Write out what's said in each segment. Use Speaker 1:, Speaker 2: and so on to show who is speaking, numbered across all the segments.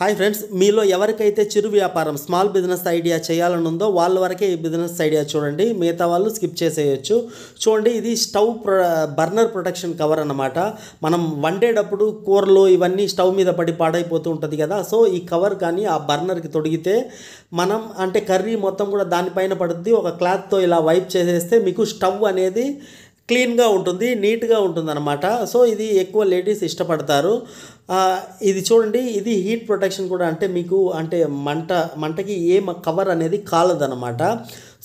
Speaker 1: hi friends మీలో ఎవరికైతే చిరు వ్యాపారం స్మాల్ బిజినెస్ ఐడియా చేయాలని ఉందో వాళ్ళ వరకే ఈ బిజినెస్ ఐడియా చూడండి మిగతా వాళ్ళు స్కిప్ చేసేయచ్చు చూడండి ఇది స్టవ్ బర్నర్ ప్రొటెక్షన్ కవర్ అనమాట మనం వండేటప్పుడు కూరలు ఇవన్నీ స్టవ్ మీద పడి పాడైపోతూ ఉంటుంది కదా సో ఈ కవర్ కానీ ఆ బర్నర్కి తొడిగితే మనం అంటే కర్రీ మొత్తం కూడా దానిపైన పడుద్ది ఒక క్లాత్తో ఇలా వైప్ చేసేస్తే మీకు స్టవ్ అనేది క్లీన్గా ఉంటుంది నీట్గా ఉంటుంది అనమాట సో ఇది ఎక్కువ లేడీస్ ఇష్టపడతారు ఇది చూడండి ఇది హీట్ ప్రొటెక్షన్ కూడా అంటే మీకు అంటే మంట మంటకి ఏం కవర్ అనేది కాలదనమాట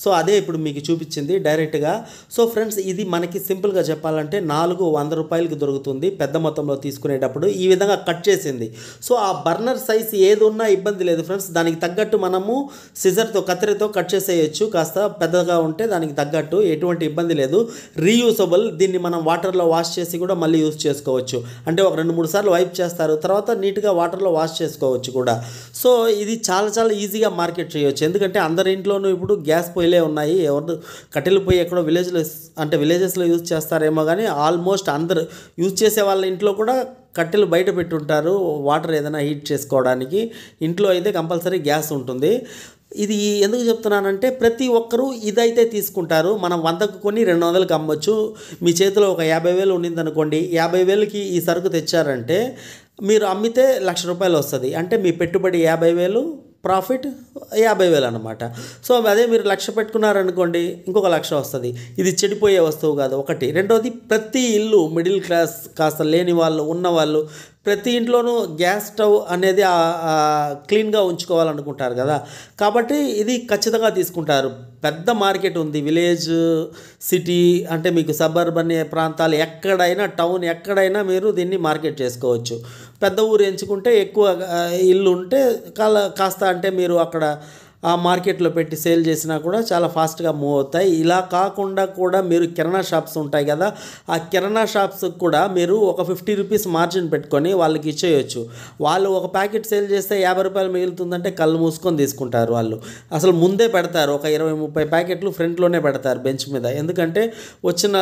Speaker 1: సో అదే ఇప్పుడు మీకు చూపించింది డైరెక్ట్గా సో ఫ్రెండ్స్ ఇది మనకి సింపుల్గా చెప్పాలంటే నాలుగు వంద రూపాయలకి దొరుకుతుంది పెద్ద మొత్తంలో తీసుకునేటప్పుడు ఈ విధంగా కట్ చేసింది సో ఆ బర్నర్ సైజ్ ఏది ఉన్నా ఇబ్బంది లేదు ఫ్రెండ్స్ దానికి తగ్గట్టు మనము సిజర్తో కత్తెరతో కట్ చేసేయచ్చు కాస్త పెద్దగా ఉంటే దానికి తగ్గట్టు ఎటువంటి ఇబ్బంది లేదు రీయూసబుల్ దీన్ని మనం వాటర్లో వాష్ చేసి కూడా మళ్ళీ యూస్ చేసుకోవచ్చు అంటే ఒక రెండు మూడు సార్లు వైప్ చేస్తారు తర్వాత నీట్గా వాటర్లో వాష్ చేసుకోవచ్చు కూడా సో ఇది చాలా చాలా ఈజీగా మార్కెట్ చేయవచ్చు ఎందుకంటే అందరి ఇంట్లోనూ ఇప్పుడు గ్యాస్ పొయ్యి కట్టెలే ఉన్నాయి ఎవరు కట్టెలు పోయి ఎక్కడో విలేజ్లో అంటే విలేజెస్లో యూజ్ చేస్తారేమో కానీ ఆల్మోస్ట్ అందరు యూజ్ చేసే వాళ్ళ ఇంట్లో కూడా కట్టెలు బయట పెట్టుంటారు వాటర్ ఏదైనా హీట్ చేసుకోవడానికి ఇంట్లో అయితే కంపల్సరీ గ్యాస్ ఉంటుంది ఇది ఎందుకు చెప్తున్నానంటే ప్రతి ఒక్కరూ ఇదైతే తీసుకుంటారు మనం వందకు కొన్ని రెండు వందలకు అమ్మొచ్చు మీ చేతిలో ఒక యాభై వేలు ఉండిందనుకోండి యాభై వేలకి ఈ సరుకు తెచ్చారంటే మీరు అమ్మితే లక్ష రూపాయలు వస్తుంది అంటే మీ పెట్టుబడి యాభై వేలు ప్రాఫిట్ యాభై వేలు అనమాట సో అదే మీరు లక్ష పెట్టుకున్నారనుకోండి ఇంకొక లక్ష వస్తుంది ఇది చెడిపోయే వస్తువు కాదు ఒకటి రెండవది ప్రతి ఇల్లు మిడిల్ క్లాస్ కాస్త లేని వాళ్ళు ఉన్నవాళ్ళు ప్రతి ఇంట్లోనూ గ్యాస్ స్టవ్ అనేది క్లీన్గా ఉంచుకోవాలనుకుంటారు కదా కాబట్టి ఇది ఖచ్చితంగా తీసుకుంటారు పెద్ద మార్కెట్ ఉంది విలేజ్ సిటీ అంటే మీకు సబర్బన్ ప్రాంతాలు ఎక్కడైనా టౌన్ ఎక్కడైనా మీరు దీన్ని మార్కెట్ చేసుకోవచ్చు పెద్ద ఊరు ఎంచుకుంటే ఎక్కువ ఇల్లు ఉంటే కాల కాస్త అంటే మీరు అక్కడ ఆ మార్కెట్లో పెట్టి సేల్ చేసినా కూడా చాలా ఫాస్ట్గా మూవ్ అవుతాయి ఇలా కాకుండా కూడా మీరు కిరాణా షాప్స్ ఉంటాయి కదా ఆ కిరాణా షాప్స్ కూడా మీరు ఒక ఫిఫ్టీ రూపీస్ మార్జిన్ పెట్టుకొని వాళ్ళకి ఇచ్చేయచ్చు వాళ్ళు ఒక ప్యాకెట్ సేల్ చేస్తే యాభై రూపాయలు మిగులుతుందంటే కళ్ళు మూసుకొని తీసుకుంటారు వాళ్ళు అసలు ముందే పెడతారు ఒక ఇరవై ముప్పై ప్యాకెట్లు ఫ్రంట్లోనే పెడతారు బెంచ్ మీద ఎందుకంటే వచ్చిన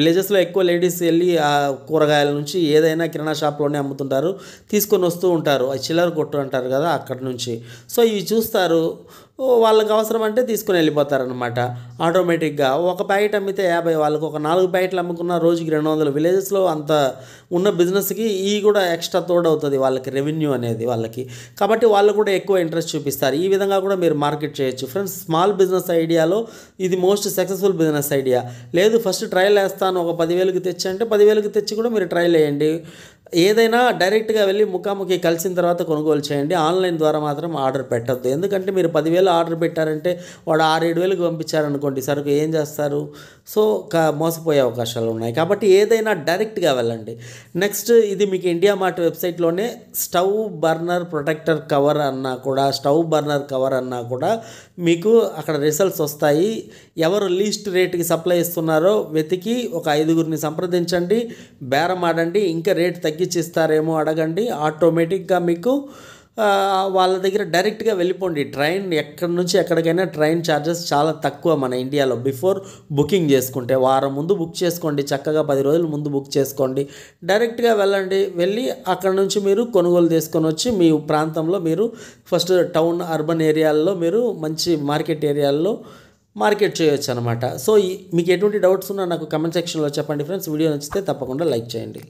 Speaker 1: విలేజెస్లో ఎక్కువ లేడీస్ వెళ్ళి ఆ కూరగాయల నుంచి ఏదైనా కిరాణా షాప్లోనే అమ్ముతుంటారు తీసుకొని వస్తూ ఉంటారు ఆ చిల్లర కొట్టు అంటారు కదా అక్కడ నుంచి సో ఇవి చూస్తారు వాళ్ళకి అవసరం అంటే తీసుకుని వెళ్ళిపోతారనమాట ఆటోమేటిక్గా ఒక ప్యాకెట్ అమ్మితే యాభై వాళ్ళకి ఒక నాలుగు ప్యాకెట్లు అమ్ముకున్న రోజుకి రెండు వందలు విలేజెస్లో అంత ఉన్న బిజినెస్కి ఈ కూడా ఎక్స్ట్రా తోడవుతుంది వాళ్ళకి రెవెన్యూ అనేది వాళ్ళకి కాబట్టి వాళ్ళు కూడా ఎక్కువ ఇంట్రెస్ట్ చూపిస్తారు ఈ విధంగా కూడా మీరు మార్కెట్ చేయొచ్చు ఫ్రెండ్స్ స్మాల్ బిజినెస్ ఐడియాలో ఇది మోస్ట్ సక్సెస్ఫుల్ బిజినెస్ ఐడియా లేదు ఫస్ట్ ట్రయల్ వేస్తాను ఒక పదివేలకు తెచ్చి అంటే పదివేలకు తెచ్చి కూడా మీరు ట్రయల్ వేయండి ఏదైనా డైరెక్ట్గా వెళ్ళి ముఖాముఖి కలిసిన తర్వాత కొనుగోలు చేయండి ఆన్లైన్ ద్వారా మాత్రం ఆర్డర్ పెట్టద్దు ఎందుకంటే మీరు పదివేలు ఆర్డర్ పెట్టారంటే వాడు ఆరేడు వేలకు పంపించారనుకోండి సరుకు ఏం చేస్తారు సో మోసపోయే అవకాశాలు ఉన్నాయి కాబట్టి ఏదైనా డైరెక్ట్గా వెళ్ళండి నెక్స్ట్ ఇది మీకు ఇండియా మార్ట్ వెబ్సైట్లోనే స్టవ్ బర్నర్ ప్రొటెక్టర్ కవర్ అన్నా కూడా స్టవ్ బర్నర్ కవర్ అన్నా కూడా మీకు అక్కడ రిజల్ట్స్ వస్తాయి ఎవరు లీస్ట్ రేట్కి సప్లై ఇస్తున్నారో వెతికి ఒక ఐదుగురిని సంప్రదించండి బేరం ఆడండి ఇంకా రేట్ తగ్గి తగ్గించిస్తారేమో అడగండి ఆటోమేటిక్గా మీకు వాళ్ళ దగ్గర డైరెక్ట్గా వెళ్ళిపోండి ట్రైన్ ఎక్కడి నుంచి ఎక్కడికైనా ట్రైన్ ఛార్జెస్ చాలా తక్కువ మన ఇండియాలో బిఫోర్ బుకింగ్ చేసుకుంటే వారం ముందు బుక్ చేసుకోండి చక్కగా పది రోజుల ముందు బుక్ చేసుకోండి డైరెక్ట్గా వెళ్ళండి వెళ్ళి అక్కడ నుంచి మీరు కొనుగోలు చేసుకొని వచ్చి మీ ప్రాంతంలో మీరు ఫస్ట్ టౌన్ అర్బన్ ఏరియాల్లో మీరు మంచి మార్కెట్ ఏరియాల్లో మార్కెట్ చేయొచ్చు అనమాట సో మీకు ఎటువంటి డౌట్స్ ఉన్నా నాకు కమెంట్ సెక్షన్లో చెప్పండి ఫ్రెండ్స్ వీడియో నచ్చితే తప్పకుండా లైక్ చేయండి